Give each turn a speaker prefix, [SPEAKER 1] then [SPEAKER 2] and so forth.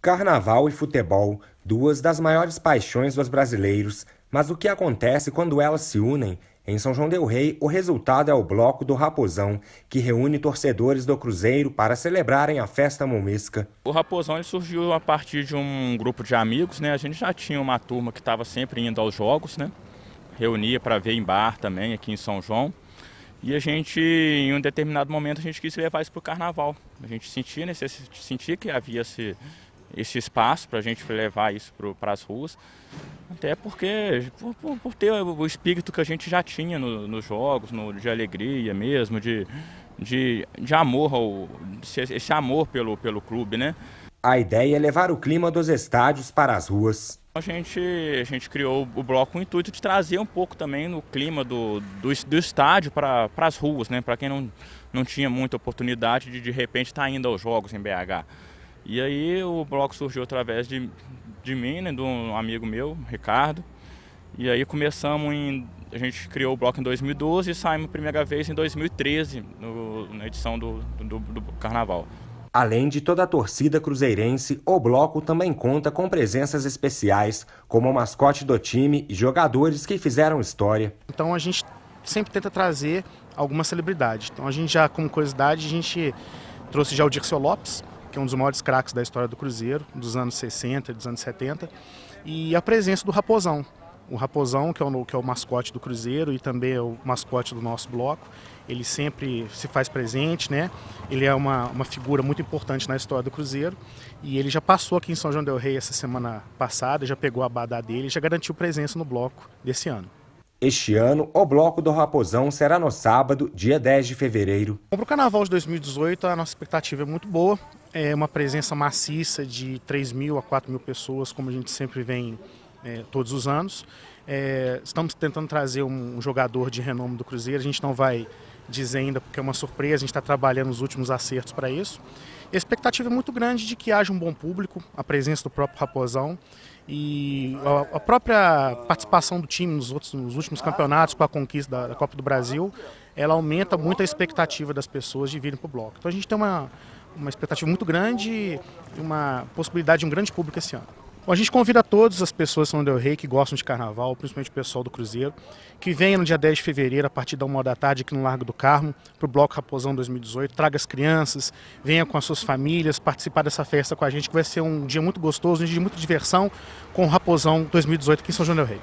[SPEAKER 1] Carnaval e futebol, duas das maiores paixões dos brasileiros, mas o que acontece quando elas se unem? Em São João Del Rei, o resultado é o Bloco do Raposão, que reúne torcedores do Cruzeiro para celebrarem a festa momesca.
[SPEAKER 2] O Raposão surgiu a partir de um grupo de amigos, né? A gente já tinha uma turma que estava sempre indo aos jogos, né? Reunia para ver em bar também aqui em São João. E a gente, em um determinado momento, a gente quis levar isso para o carnaval. A gente sentia, né, sentia que havia esse, esse espaço para a gente levar isso para as ruas, até porque por, por, ter o espírito que a gente já tinha no, nos jogos, no, de alegria mesmo, de, de, de amor, ao, esse amor pelo, pelo clube, né? A ideia é
[SPEAKER 1] levar o clima dos estádios para as ruas.
[SPEAKER 2] A gente, a gente criou o bloco com o intuito de trazer um pouco também no clima do, do, do estádio para as ruas, né? Para quem não, não tinha muita oportunidade de de repente estar tá indo aos jogos em BH. E aí o bloco surgiu através de, de mim, né, de um amigo meu, Ricardo. E aí começamos em. A gente criou o bloco em 2012 e saímos a primeira vez em 2013, no, na edição do, do, do
[SPEAKER 1] carnaval. Além de toda a torcida cruzeirense, o bloco também conta com presenças especiais, como o mascote do time e jogadores que fizeram história. Então a gente sempre tenta trazer alguma celebridade. Então a gente
[SPEAKER 3] já, como curiosidade, a gente trouxe já o Dirceu Lopes, que é um dos maiores craques da história do Cruzeiro, dos anos 60, dos anos 70, e a presença do Raposão. O Raposão, que é o, que é o mascote do Cruzeiro e também é o mascote do nosso bloco, ele sempre se faz presente, né? Ele é uma, uma figura muito importante na história do Cruzeiro e ele já passou aqui em São João del Rei essa semana passada, já pegou a badá dele e já garantiu presença no bloco desse
[SPEAKER 1] ano. Este ano, o Bloco do Raposão será no sábado, dia 10 de fevereiro.
[SPEAKER 3] Para o Carnaval de 2018, a nossa expectativa é muito boa é uma presença maciça de 3 mil a 4 mil pessoas, como a gente sempre vem é, todos os anos. É, estamos tentando trazer um, jogador de renome do Cruzeiro, a gente não vai dizer ainda porque é uma surpresa, a gente está trabalhando os últimos acertos para isso. a expectativa é muito grande de que haja um bom público, a presença do próprio Raposão e a, a própria participação do time nos, outros, nos últimos campeonatos com a conquista da, da Copa do Brasil, ela aumenta muito a expectativa das pessoas de virem para o bloco. Então a gente tem uma, uma expectativa muito grande e uma possibilidade de um grande público esse ano. Bom, a gente convida todas as pessoas de São Del Rey que gostam de carnaval, principalmente o pessoal do Cruzeiro, que venha no dia 10 de fevereiro, a partir da 1 da tarde, aqui no Largo do Carmo, para o Bloco Raposão 2018. Traga as crianças, venha com as suas famílias, participar dessa festa com a gente, que vai ser um dia muito gostoso, um dia de muita diversão com o Raposão 2018 aqui em São João Del Rey.